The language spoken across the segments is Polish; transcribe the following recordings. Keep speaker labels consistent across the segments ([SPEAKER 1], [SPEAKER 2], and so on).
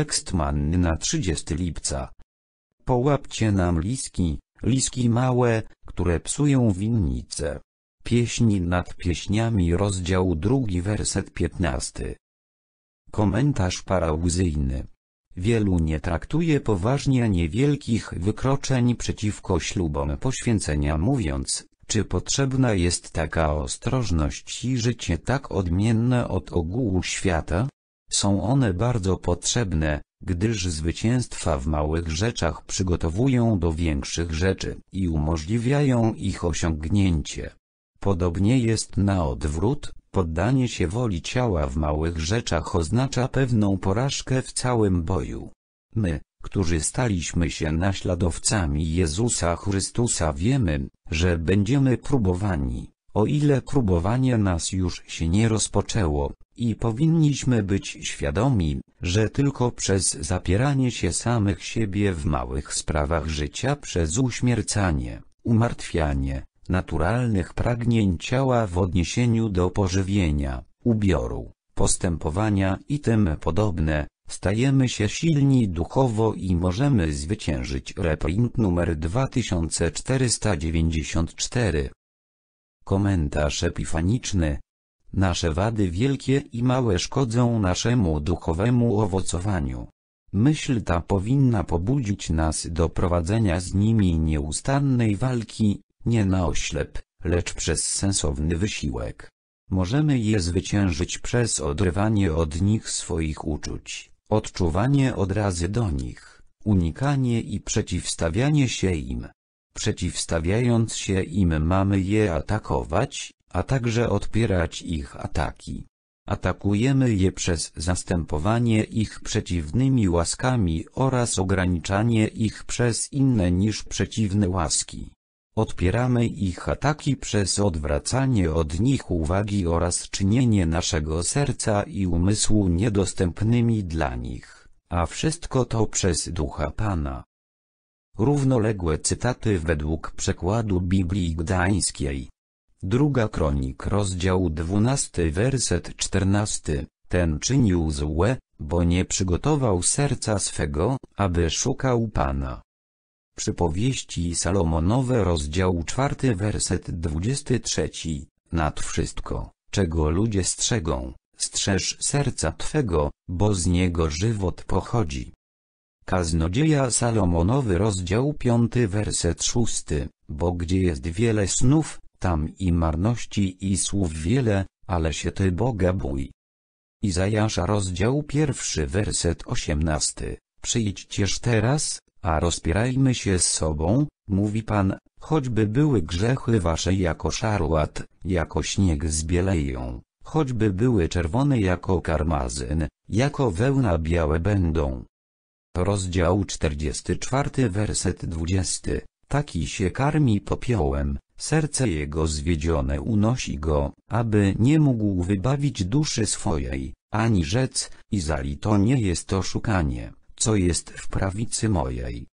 [SPEAKER 1] Tekst manny na 30 lipca. Połapcie nam liski, liski małe, które psują winnice. Pieśni nad pieśniami rozdział drugi werset 15. Komentarz parauzyjny. Wielu nie traktuje poważnie niewielkich wykroczeń przeciwko ślubom poświęcenia mówiąc, czy potrzebna jest taka ostrożność i życie tak odmienne od ogółu świata? Są one bardzo potrzebne, gdyż zwycięstwa w małych rzeczach przygotowują do większych rzeczy i umożliwiają ich osiągnięcie. Podobnie jest na odwrót, poddanie się woli ciała w małych rzeczach oznacza pewną porażkę w całym boju. My, którzy staliśmy się naśladowcami Jezusa Chrystusa wiemy, że będziemy próbowani. O ile próbowanie nas już się nie rozpoczęło, i powinniśmy być świadomi, że tylko przez zapieranie się samych siebie w małych sprawach życia przez uśmiercanie, umartwianie, naturalnych pragnień ciała w odniesieniu do pożywienia, ubioru, postępowania i tym podobne, stajemy się silni duchowo i możemy zwyciężyć reprint numer 2494. Komentarz epifaniczny. Nasze wady wielkie i małe szkodzą naszemu duchowemu owocowaniu. Myśl ta powinna pobudzić nas do prowadzenia z nimi nieustannej walki, nie na oślep, lecz przez sensowny wysiłek. Możemy je zwyciężyć przez odrywanie od nich swoich uczuć, odczuwanie odrazy do nich, unikanie i przeciwstawianie się im przeciwstawiając się im mamy je atakować, a także odpierać ich ataki. Atakujemy je przez zastępowanie ich przeciwnymi łaskami oraz ograniczanie ich przez inne niż przeciwne łaski. Odpieramy ich ataki przez odwracanie od nich uwagi oraz czynienie naszego serca i umysłu niedostępnymi dla nich, a wszystko to przez Ducha Pana. Równoległe cytaty według przekładu Biblii Gdańskiej. Druga kronik rozdział 12 werset 14. Ten czynił złe, bo nie przygotował serca swego, aby szukał Pana. Przypowieści Salomonowe rozdział 4 werset 23. Nad wszystko, czego ludzie strzegą, strzeż serca Twego, bo z niego żywot pochodzi. Kaznodzieja Salomonowy rozdział 5 werset 6, bo gdzie jest wiele snów, tam i marności i słów wiele, ale się ty Boga bój. Izajasza rozdział pierwszy werset 18, przyjdźcież teraz, a rozpierajmy się z sobą, mówi Pan, choćby były grzechy wasze jako szarłat, jako śnieg zbieleją, choćby były czerwone jako karmazyn, jako wełna białe będą. Rozdział 44 werset 20. Taki się karmi popiołem, serce jego zwiedzione unosi go, aby nie mógł wybawić duszy swojej, ani rzec, Izali to nie jest oszukanie, co jest w prawicy mojej.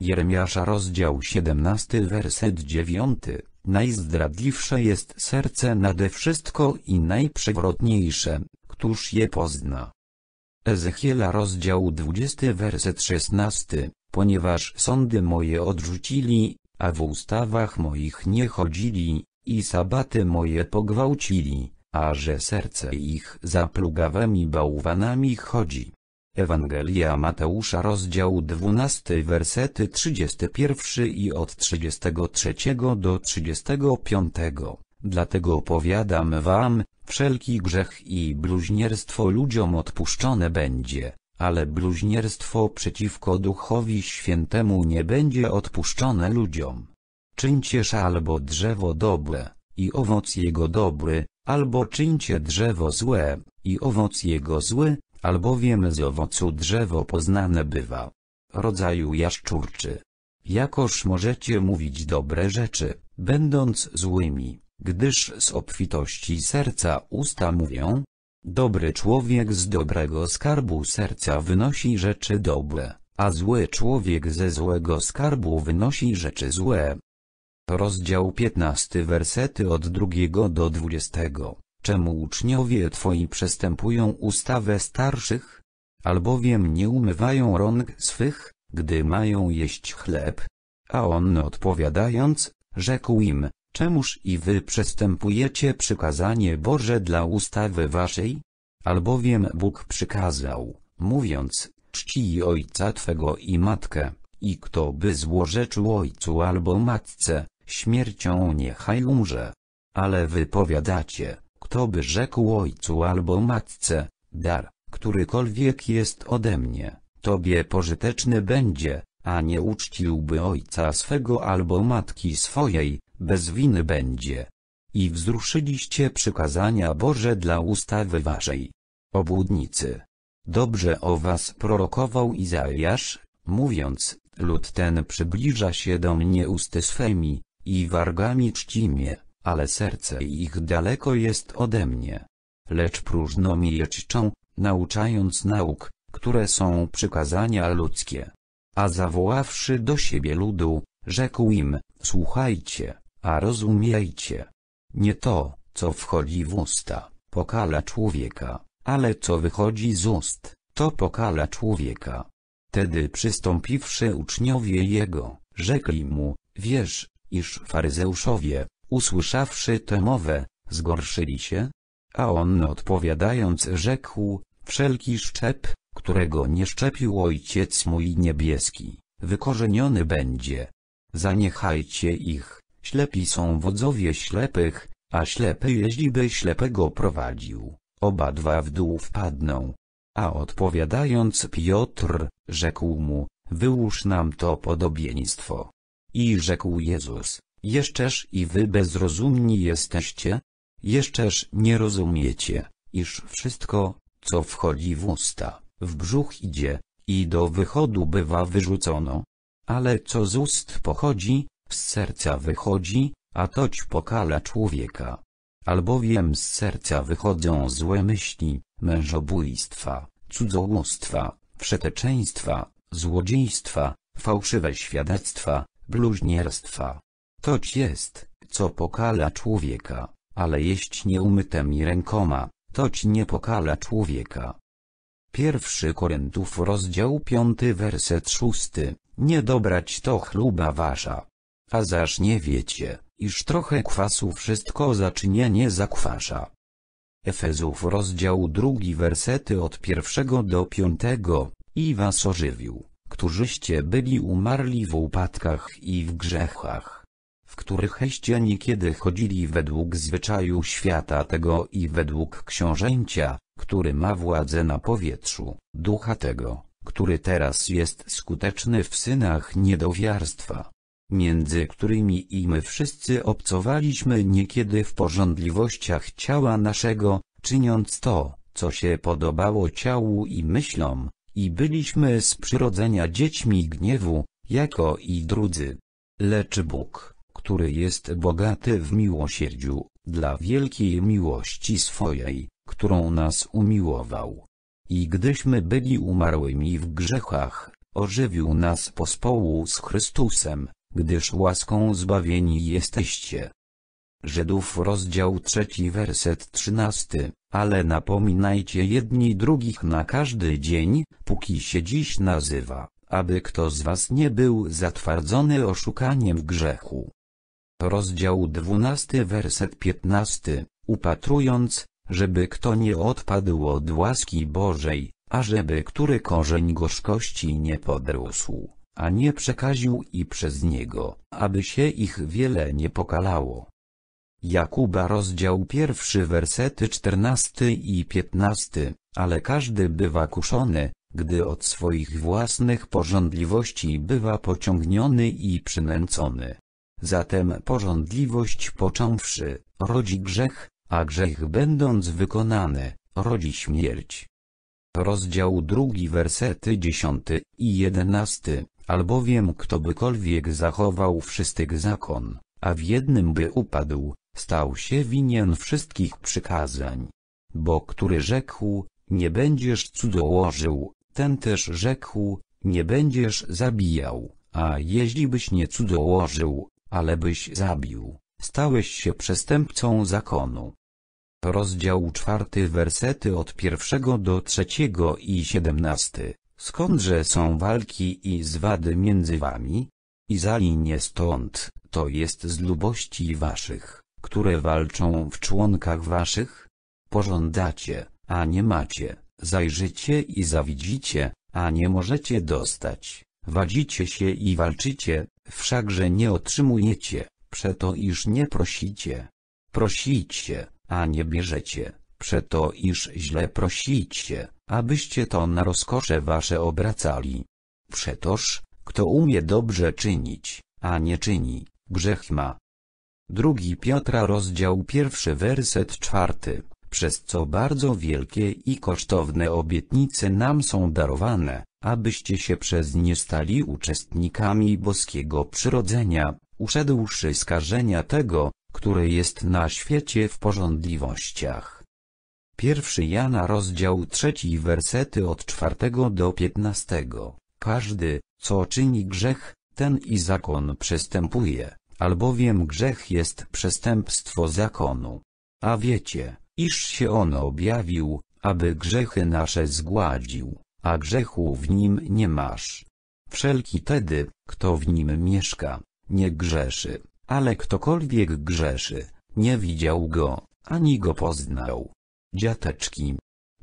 [SPEAKER 1] Jeremiasza rozdział 17 werset 9 Najzdradliwsze jest serce nade wszystko i najprzewrotniejsze, któż je pozna. Ezechiela rozdział 20 werset 16, ponieważ sądy moje odrzucili, a w ustawach moich nie chodzili, i sabaty moje pogwałcili, a że serce ich za plugawymi bałwanami chodzi. Ewangelia Mateusza rozdział 12 wersety 31 i od 33 do 35. Dlatego opowiadam wam, wszelki grzech i bluźnierstwo ludziom odpuszczone będzie, ale bluźnierstwo przeciwko Duchowi Świętemu nie będzie odpuszczone ludziom. Czyńcież albo drzewo dobre, i owoc jego dobry, albo czyńcie drzewo złe, i owoc jego zły, albowiem z owocu drzewo poznane bywa. Rodzaju jaszczurczy. Jakoż możecie mówić dobre rzeczy, będąc złymi gdyż z obfitości serca usta mówią. Dobry człowiek z dobrego skarbu serca wynosi rzeczy dobre, a zły człowiek ze złego skarbu wynosi rzeczy złe. Rozdział 15 wersety od 2 do 20. Czemu uczniowie twoi przestępują ustawę starszych? Albowiem nie umywają rąk swych, gdy mają jeść chleb. A on odpowiadając, rzekł im, Czemuż i wy przestępujecie przykazanie Boże dla ustawy waszej? Albowiem Bóg przykazał, mówiąc, Czci ojca twego i matkę, i kto by złorzeczył ojcu albo matce, śmiercią niechaj umrze. Ale wy powiadacie, kto by rzekł ojcu albo matce, dar, którykolwiek jest ode mnie, tobie pożyteczny będzie, a nie uczciłby ojca swego albo matki swojej, bez winy będzie. I wzruszyliście przykazania Boże dla ustawy waszej. Obłudnicy. Dobrze o was prorokował Izajasz, mówiąc, lud ten przybliża się do mnie usty swemi, i wargami czci mnie, ale serce ich daleko jest ode mnie. Lecz próżno mi je czczą, nauczając nauk, które są przykazania ludzkie. A zawoławszy do siebie ludu, rzekł im, słuchajcie, a rozumiejcie. Nie to, co wchodzi w usta, pokala człowieka, ale co wychodzi z ust, to pokala człowieka. Tedy przystąpiwszy uczniowie jego, rzekli mu, wiesz, iż faryzeuszowie, usłyszawszy tę mowę, zgorszyli się? A on odpowiadając rzekł, wszelki szczep, którego nie szczepił ojciec mój niebieski, wykorzeniony będzie. Zaniechajcie ich Ślepi są wodzowie ślepych, a ślepy jeździby ślepego prowadził, oba dwa w dół wpadną. A odpowiadając Piotr, rzekł mu, wyłóż nam to podobieństwo. I rzekł Jezus, Jeszczeż i wy bezrozumni jesteście? Jeszczeż nie rozumiecie, iż wszystko, co wchodzi w usta, w brzuch idzie, i do wychodu bywa wyrzucono. Ale co z ust pochodzi, z serca wychodzi, a toć pokala człowieka. Albowiem z serca wychodzą złe myśli, mężobójstwa, cudzołóstwa, wszeteczeństwa, złodziejstwa, fałszywe świadectwa, bluźnierstwa. Toć jest, co pokala człowieka, ale jeść nieumytemi rękoma, toć nie pokala człowieka. Pierwszy Korintów rozdział 5 werset 6. Nie dobrać to chluba wasza, a zaż nie wiecie, iż trochę kwasu wszystko zaczynienie zakwasza. Efezów rozdział drugi wersety od pierwszego do piątego, i was ożywił, którzyście byli umarli w upadkach i w grzechach, w których którychście niekiedy chodzili według zwyczaju świata tego i według książęcia, który ma władzę na powietrzu, ducha tego, który teraz jest skuteczny w synach niedowiarstwa między którymi i my wszyscy obcowaliśmy niekiedy w porządliwościach ciała naszego, czyniąc to, co się podobało ciału i myślom, i byliśmy z przyrodzenia dziećmi gniewu, jako i drudzy. Lecz Bóg, który jest bogaty w miłosierdziu, dla wielkiej miłości swojej, którą nas umiłował. I gdyśmy byli umarłymi w grzechach, ożywił nas pospołu z Chrystusem, gdyż łaską zbawieni jesteście. Żydów rozdział 3 werset 13, ale napominajcie jedni drugich na każdy dzień, póki się dziś nazywa, aby kto z was nie był zatwardzony oszukaniem grzechu. Rozdział 12 werset 15, upatrując, żeby kto nie odpadł od łaski Bożej, ażeby który korzeń gorzkości nie podrósł a nie przekaził i przez niego, aby się ich wiele nie pokalało. Jakuba rozdział pierwszy wersety czternasty i piętnasty, ale każdy bywa kuszony, gdy od swoich własnych porządliwości bywa pociągniony i przynęcony. Zatem porządliwość począwszy, rodzi grzech, a grzech będąc wykonany, rodzi śmierć. Rozdział drugi wersety dziesiąty i jedenasty, albowiem kto bykolwiek zachował wszystkich zakon, a w jednym by upadł, stał się winien wszystkich przykazań. Bo który rzekł, nie będziesz cudzołożył, ten też rzekł, nie będziesz zabijał, a jeśli byś nie cudzołożył, ale byś zabił, stałeś się przestępcą zakonu. Rozdział czwarty wersety od pierwszego do trzeciego i siedemnasty. Skądże są walki i zwady między wami? Izali nie stąd, to jest z lubości waszych, które walczą w członkach waszych? Pożądacie, a nie macie, zajrzycie i zawidzicie, a nie możecie dostać, wadzicie się i walczycie, wszakże nie otrzymujecie, przeto iż nie prosicie. Prosicie, a nie bierzecie, Przeto iż źle prosicie, abyście to na rozkosze wasze obracali. Przetoż, kto umie dobrze czynić, a nie czyni, grzech ma. Drugi Piotra rozdział pierwszy werset czwarty, przez co bardzo wielkie i kosztowne obietnice nam są darowane, abyście się przez nie stali uczestnikami boskiego przyrodzenia, uszedłszy skażenia tego, który jest na świecie w porządliwościach. Pierwszy Jana rozdział trzeci wersety od czwartego do piętnastego. Każdy, co czyni grzech, ten i zakon przestępuje, albowiem grzech jest przestępstwo zakonu. A wiecie, iż się on objawił, aby grzechy nasze zgładził, a grzechu w nim nie masz. Wszelki tedy, kto w nim mieszka, nie grzeszy, ale ktokolwiek grzeszy, nie widział go, ani go poznał. Dziateczki.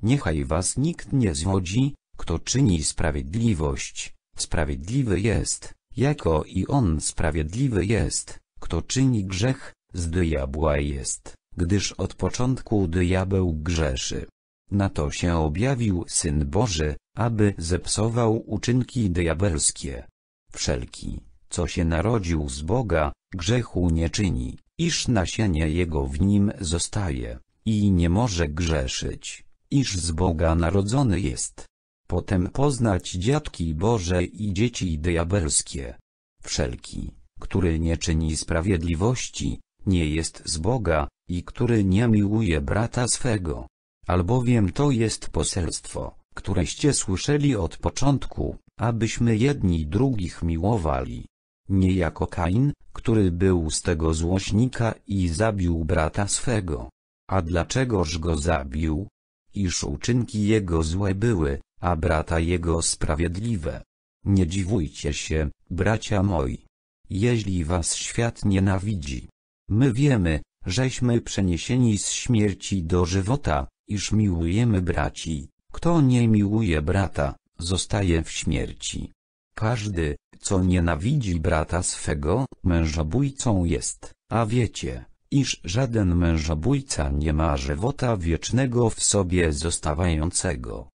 [SPEAKER 1] Niechaj was nikt nie zwodzi, kto czyni sprawiedliwość, sprawiedliwy jest, jako i on sprawiedliwy jest, kto czyni grzech, z diabła jest, gdyż od początku diabeł grzeszy. Na to się objawił Syn Boży, aby zepsował uczynki diabelskie. Wszelki, co się narodził z Boga, grzechu nie czyni, iż nasienie jego w nim zostaje i nie może grzeszyć, iż z Boga narodzony jest. Potem poznać dziadki Boże i dzieci diabelskie. Wszelki, który nie czyni sprawiedliwości, nie jest z Boga, i który nie miłuje brata swego. Albowiem to jest poselstwo, któreście słyszeli od początku, abyśmy jedni drugich miłowali. Nie jako Kain, który był z tego złośnika i zabił brata swego. A dlaczegoż go zabił? Iż uczynki jego złe były, a brata jego sprawiedliwe. Nie dziwujcie się, bracia moi. Jeśli was świat nienawidzi. My wiemy, żeśmy przeniesieni z śmierci do żywota, iż miłujemy braci. Kto nie miłuje brata, zostaje w śmierci. Każdy, co nienawidzi brata swego, mężobójcą jest, a wiecie, iż żaden mężobójca nie ma żywota wiecznego w sobie zostawającego.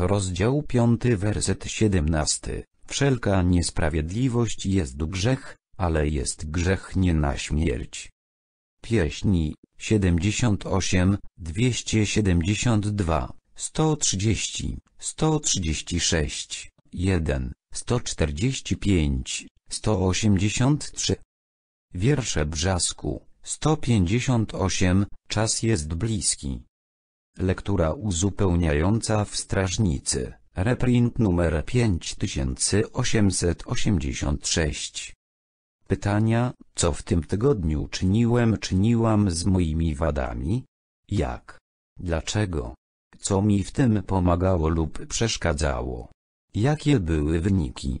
[SPEAKER 1] Rozdział 5 werset 17 Wszelka niesprawiedliwość jest grzech, ale jest grzech nie na śmierć. Pieśni 78, 272, 130, 136, 1, 145, 183 Wiersze Brzasku 158, czas jest bliski. Lektura uzupełniająca w strażnicy, reprint numer 5886. Pytania, co w tym tygodniu czyniłem czyniłam z moimi wadami? Jak? Dlaczego? Co mi w tym pomagało lub przeszkadzało? Jakie były wyniki?